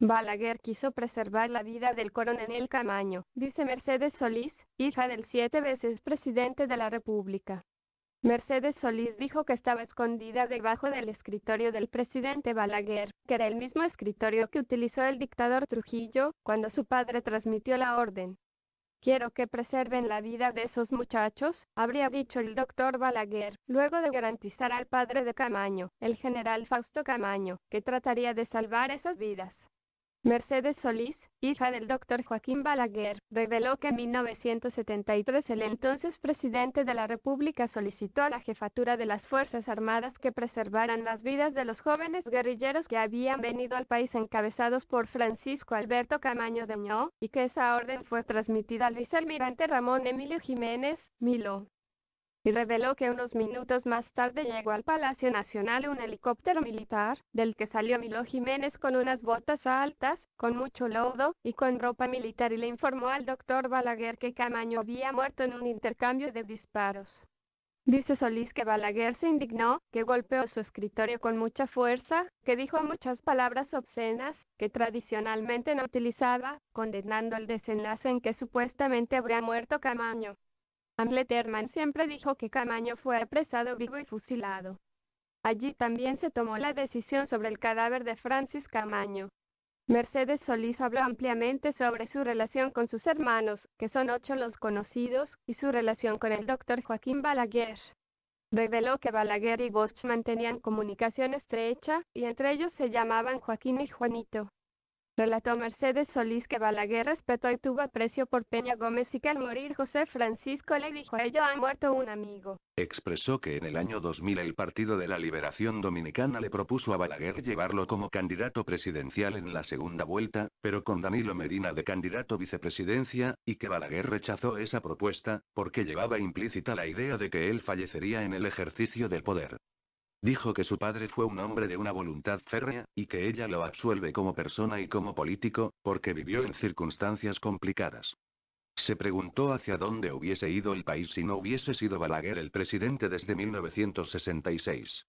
Balaguer quiso preservar la vida del coronel Camaño, dice Mercedes Solís, hija del siete veces presidente de la República. Mercedes Solís dijo que estaba escondida debajo del escritorio del presidente Balaguer, que era el mismo escritorio que utilizó el dictador Trujillo cuando su padre transmitió la orden. Quiero que preserven la vida de esos muchachos, habría dicho el doctor Balaguer, luego de garantizar al padre de Camaño, el general Fausto Camaño, que trataría de salvar esas vidas. Mercedes Solís, hija del doctor Joaquín Balaguer, reveló que en 1973 el entonces presidente de la República solicitó a la jefatura de las Fuerzas Armadas que preservaran las vidas de los jóvenes guerrilleros que habían venido al país encabezados por Francisco Alberto Camaño de Ño, y que esa orden fue transmitida al vicealmirante Ramón Emilio Jiménez, Milo y reveló que unos minutos más tarde llegó al Palacio Nacional un helicóptero militar, del que salió Milo Jiménez con unas botas altas, con mucho lodo, y con ropa militar y le informó al doctor Balaguer que Camaño había muerto en un intercambio de disparos. Dice Solís que Balaguer se indignó, que golpeó su escritorio con mucha fuerza, que dijo muchas palabras obscenas, que tradicionalmente no utilizaba, condenando el desenlace en que supuestamente habría muerto Camaño. Herman siempre dijo que Camaño fue apresado vivo y fusilado. Allí también se tomó la decisión sobre el cadáver de Francis Camaño. Mercedes Solís habló ampliamente sobre su relación con sus hermanos, que son ocho los conocidos, y su relación con el doctor Joaquín Balaguer. Reveló que Balaguer y Bosch mantenían comunicación estrecha, y entre ellos se llamaban Joaquín y Juanito. Relató Mercedes Solís que Balaguer respetó y tuvo aprecio por Peña Gómez y que al morir José Francisco le dijo a ello ha muerto un amigo. Expresó que en el año 2000 el Partido de la Liberación Dominicana le propuso a Balaguer llevarlo como candidato presidencial en la segunda vuelta, pero con Danilo Medina de candidato vicepresidencia, y que Balaguer rechazó esa propuesta, porque llevaba implícita la idea de que él fallecería en el ejercicio del poder. Dijo que su padre fue un hombre de una voluntad férrea, y que ella lo absuelve como persona y como político, porque vivió en circunstancias complicadas. Se preguntó hacia dónde hubiese ido el país si no hubiese sido Balaguer el presidente desde 1966.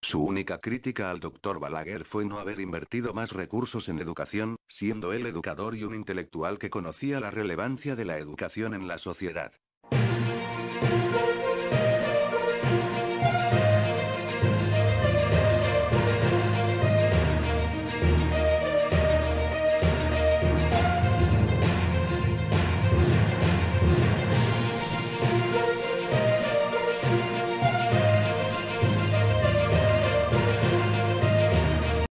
Su única crítica al doctor Balaguer fue no haber invertido más recursos en educación, siendo él educador y un intelectual que conocía la relevancia de la educación en la sociedad.